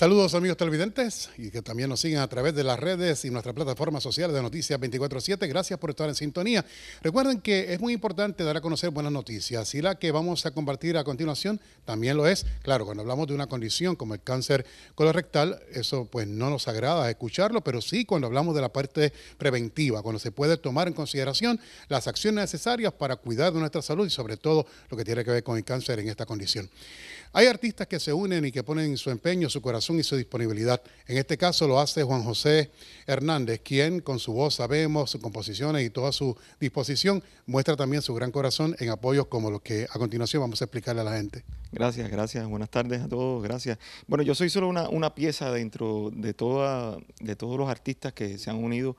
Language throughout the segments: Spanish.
Saludos amigos televidentes y que también nos siguen a través de las redes y nuestra plataforma social de Noticias 24-7. Gracias por estar en sintonía. Recuerden que es muy importante dar a conocer buenas noticias y la que vamos a compartir a continuación también lo es. Claro, cuando hablamos de una condición como el cáncer colorectal, eso pues no nos agrada escucharlo, pero sí cuando hablamos de la parte preventiva, cuando se puede tomar en consideración las acciones necesarias para cuidar de nuestra salud y sobre todo lo que tiene que ver con el cáncer en esta condición. Hay artistas que se unen y que ponen su empeño, su corazón y su disponibilidad. En este caso lo hace Juan José Hernández, quien con su voz sabemos, sus composiciones y toda su disposición muestra también su gran corazón en apoyos como los que a continuación vamos a explicarle a la gente. Gracias, gracias. Buenas tardes a todos. Gracias. Bueno, yo soy solo una, pieza dentro de, toda, de todos los artistas que se han unido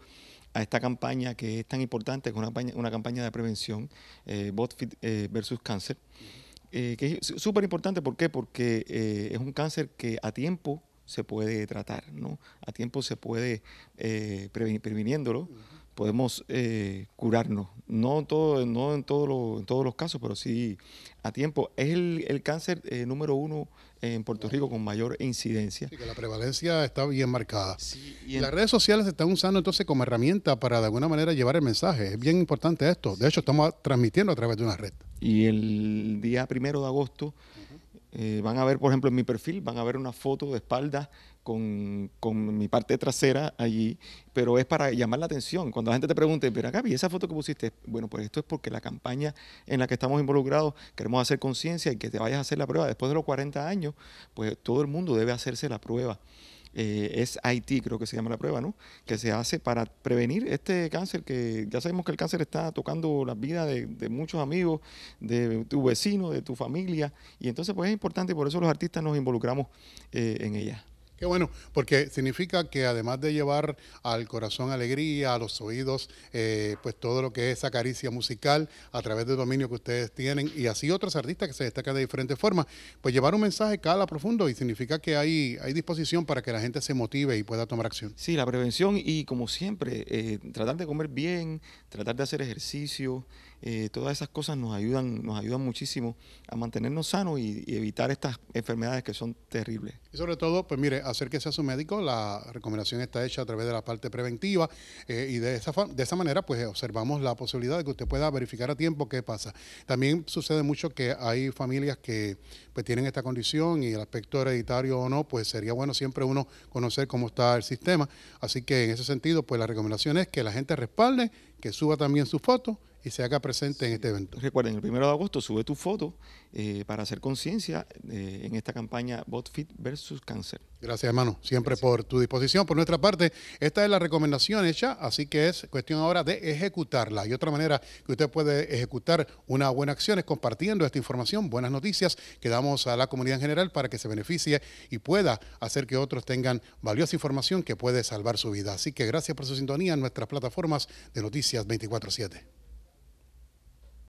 a esta campaña que es tan importante, que es una, campaña de prevención, eh, Botfit eh, versus cáncer, eh, que es súper importante, ¿por qué? Porque es un cáncer que a tiempo se puede tratar, ¿no? A tiempo se puede, eh, previniéndolo, podemos eh, curarnos. No, todo, en, en todos los casos, pero sí a tiempo. Es el, cáncer eh, número uno en Puerto Rico con mayor incidencia. que la prevalencia está bien marcada. Las redes sociales se están usando entonces como herramienta para de alguna manera llevar el mensaje. Es bien importante esto. De hecho, estamos transmitiendo a través de una red. Y el día primero de agosto eh, van a ver, por ejemplo, en mi perfil, van a ver una foto de espalda con, con, mi parte trasera allí, pero es para llamar la atención. Cuando la gente te pregunte, pero Gaby, esa foto que pusiste, bueno, pues esto es porque la campaña en la que estamos involucrados queremos hacer conciencia y que te vayas a hacer la prueba. Después de los 40 años, pues todo el mundo debe hacerse la prueba. Eh, es IT, creo que se llama la prueba, ¿no? Que se hace para prevenir este cáncer, que ya sabemos que el cáncer está tocando la vida de, muchos amigos, de tu vecino, de tu familia, y entonces pues es importante y por eso los artistas nos involucramos eh, en ella. Qué bueno, porque significa que además de llevar al corazón alegría, a los oídos, eh, pues todo lo que es esa caricia musical a través del dominio que ustedes tienen y así otros artistas que se destacan de diferentes formas, pues llevar un mensaje cada profundo y significa que hay, hay disposición para que la gente se motive y pueda tomar acción. Sí, la prevención y como siempre, eh, tratar de comer bien, tratar de hacer ejercicio, eh, todas esas cosas nos ayudan, nos ayudan muchísimo a mantenernos sanos y, y evitar estas enfermedades que son terribles. Y sobre todo, pues mire, hacer que sea su médico, la recomendación está hecha a través de la parte preventiva eh, y de esa, de esa manera pues observamos la posibilidad de que usted pueda verificar a tiempo qué pasa. También sucede mucho que hay familias que pues tienen esta condición y el aspecto hereditario o no, pues sería bueno siempre uno conocer cómo está el sistema. Así que en ese sentido pues la recomendación es que la gente respalde, que suba también su foto y se haga presente en este evento. Recuerden, el primero de agosto sube tu foto eh, para hacer conciencia eh, en esta campaña BotFit versus Cáncer. Gracias, hermano, siempre por tu disposición. Por nuestra parte, esta es la recomendación hecha, así que es cuestión ahora de ejecutarla. Y otra manera que usted puede ejecutar una buena acción es compartiendo esta información, buenas noticias que damos a la comunidad en general para que se beneficie y pueda hacer que otros tengan valiosa información que puede salvar su vida. Así que gracias por su sintonía en nuestras plataformas de Noticias 24-7.